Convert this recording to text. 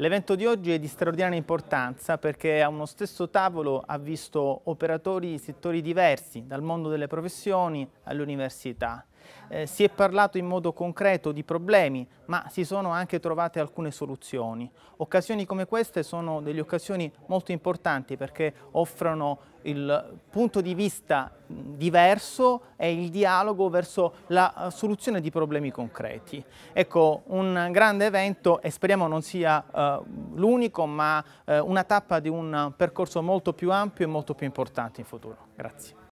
L'evento di oggi è di straordinaria importanza perché a uno stesso tavolo ha visto operatori di settori diversi, dal mondo delle professioni all'università. Eh, si è parlato in modo concreto di problemi, ma si sono anche trovate alcune soluzioni. Occasioni come queste sono delle occasioni molto importanti perché offrono il punto di vista diverso e il dialogo verso la eh, soluzione di problemi concreti. Ecco, un grande evento e speriamo non sia eh, l'unico, ma eh, una tappa di un percorso molto più ampio e molto più importante in futuro. Grazie.